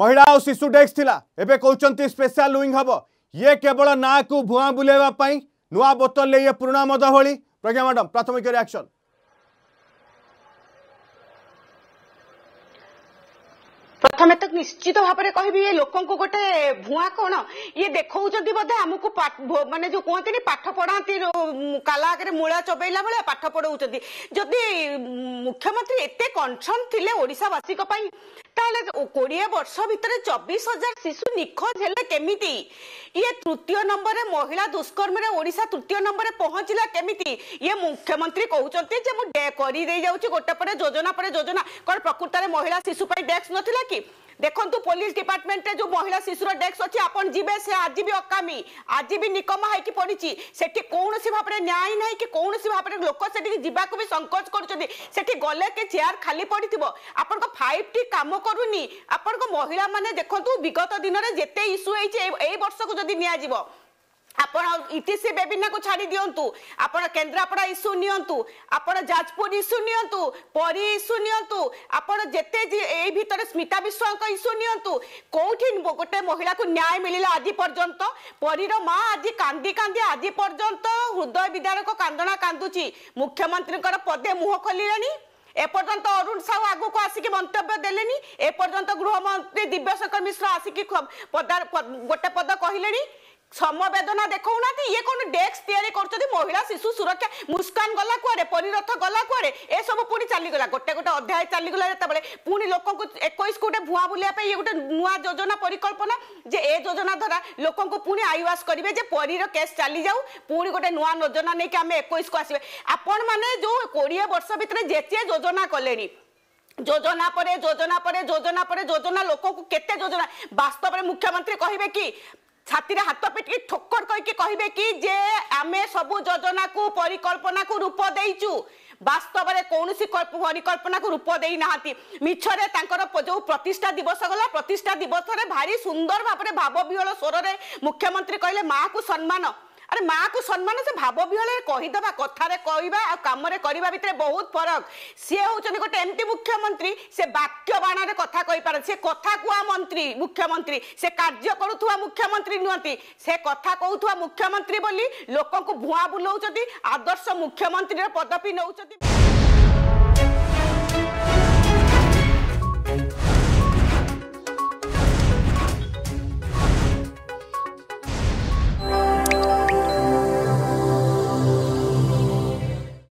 ମହିଳା ଆଉ ଶିଶୁ ଡେସ୍କ ଥିଲା ଏବେ କହୁଛନ୍ତି ସ୍ପେଶାଲ ୱିଙ୍ଗ ହେବ ଇଏ କେବଳ ନାଁକୁ ଭୁଆଁ ବୁଲେଇବା ପାଇଁ ନୂଆ ବୋତଲରେ ଇଏ ପୁରୁଣା ମଦ ଭଳି ପ୍ରଜ୍ଞା ମ୍ୟାଡ଼ାମ୍ ପ୍ରାଥମିକ ରିଆକ୍ସନ୍ প্রথমে তো নিশ্চিত ভাবে কহবি এ লোক গোটে ভুয়া কোণ ইয়ে দেখছেন বোধে আমি মানে যে কুহতি পাঠ পড়াতে কালা আগে মূলা চবাইলা ভাবে পাঠ পড়াও যদি মুখ্যমন্ত্রী এতে কনসর্ন লে ওড়শাবাসী তাহলে কোড়িয়ে বর্ষ ভিতরে চব্বিশ হাজার শিশু নিখোঁজ হলে কেমিতি ইয়ে তৃতীয় নম্বরে মহিলা দুষ্কর্মের ওড়িশা তৃতীয় নম্বরে পৌঁছিলা কেমিতি ইয়ে মুখ্যমন্ত্রী কৌন যে মু ডে করে যাচ্ছি গোটে পরে যোজনা পরে যোজনা কর প্রকৃতরে মহিলা শিশু পাই ডেস্ক নথিলা কি দেখন্তু পুলিশ ডিপার্টমেন্টে যে মহিলা শিশুর ডেস্ক অছি আপন জিবে সে আজি বি অকামি আজি বি নিকমা হইকি পড়িছি সেটি কোনসি ভাবে ন্যায় নাই কি কোনসি ভাবে লোক সেটি জিবাকু বি সংকোচ করছন্তি সেটি গলে কে চেয়ার খালি আপন কো আপনক টি কাম করুনি আপন কো মহিলা মানে দেখন্তু বিগত দিনরে যেতে ইস্যু হইছে এই বর্ষকু যদি নিয়া যাব ଆପଣ ଇଟିସି ବେବିନାକୁ ଛାଡ଼ି ଦିଅନ୍ତୁ ଆପଣ କେନ୍ଦ୍ରାପଡ଼ା ଇସ୍ୟୁ ନିଅନ୍ତୁ ଆପଣ ଯାଜପୁର ଇସ୍ୟୁ ନିଅନ୍ତୁ ପରୀ ଇସ୍ୟୁ ନିଅନ୍ତୁ ଆପଣ ଯେତେ ଏଇ ଭିତରେ ସ୍ମିତା ବିଶ୍ୱାଙ୍କ ଇସ୍ୟୁ ନିଅନ୍ତୁ କୋଉଠି ଗୋଟେ ମହିଳାକୁ ନ୍ୟାୟ ମିଳିଲା ଆଜି ପର୍ଯ୍ୟନ୍ତ ପରୀର ମା ଆଜି କାନ୍ଦି କାନ୍ଦି ଆଜି ପର୍ଯ୍ୟନ୍ତ ହୃଦୟ ବିଦାରକ କାନ୍ଦଣା କାନ୍ଦୁଛି ମୁଖ୍ୟମନ୍ତ୍ରୀଙ୍କର ପଦେ ମୁହଁ ଖୋଲିଲେଣି এপর্যন্ত অরুণ সাউ আগুক আসিকি মন্তব্য দেলেনি এপর্যন্ত গৃহমন্ত্রী দিব্যশঙ্কর মিশ্র আসিকি গোটে পদ কহিলেনি সমবেদনা দেখাও না ইয়ে কোন ডেস্ক তৈরি করছেন মহিলা শিশু সুরক্ষা মুস্কান গলা কুয়ারে পরিরথ গলা কুয়ারে এসব পুনি চালিগলা গোটে গোটে অধ্যায় চালিগলা যেতবে পুনি লোক একুশ গোটে ভুয়া বুলিয়া ইয়ে গোটে নয় যোজনা পরিকল্পনা যে এ যোজনা দ্বারা লোক পুনি আইওয়াস করবে যে পরীর কেস চালি যাও পুনি গোটে নয় যোজনা নেই আমি একুশ কু আসবে আপন মানে যে কোড়িয়ে বর্ষ ভিতরে যে যোজনা কলে যোজনা পরে যোজনা পরে যোজনা পরে যোজনা লোক কেতে যোজনা বাস্তবের মুখ্যমন্ত্রী কহবে কি ছাতিরে হাত পিটিকি ঠোকর কইকি কহবে কি যে আমি সবু যোজনা কু পরিকল্পনা কু রূপ দেইছু বাস্তবরে কৌশি পরিকল্পনা কু রূপ দেই না মিছরে তাঁকর যে প্রতিষ্ঠা দিবস গলা প্রতিষ্ঠা দিবসরে ভারি সুন্দর ভাবে ভাববিহল স্বরের মুখ্যমন্ত্রী কহিলেন মা কু সম্মান আরে মা কু সম্মান সে ভাব বিহলে কহিদেবা কথারে কইবা আর কামরে করিবা ভিতরে বহুত ফরক সি হচ্ছেন গোটে এমতি মুখ্যমন্ত্রী সে বাক্য বাণরে কথা কইপারে সে কথা কুয়া মন্ত্রী মুখ্যমন্ত্রী সে কার্য করুথুয়া মুখ্যমন্ত্রী নুহতি সে কথা কহুথুয়া মুখ্যমন্ত্রী বলি লোকଙ୍କୁ ভুয়া বুলাউছন্তি আদর্শ মুখ্যমন্ত্রীর পদপি নৌছন্তি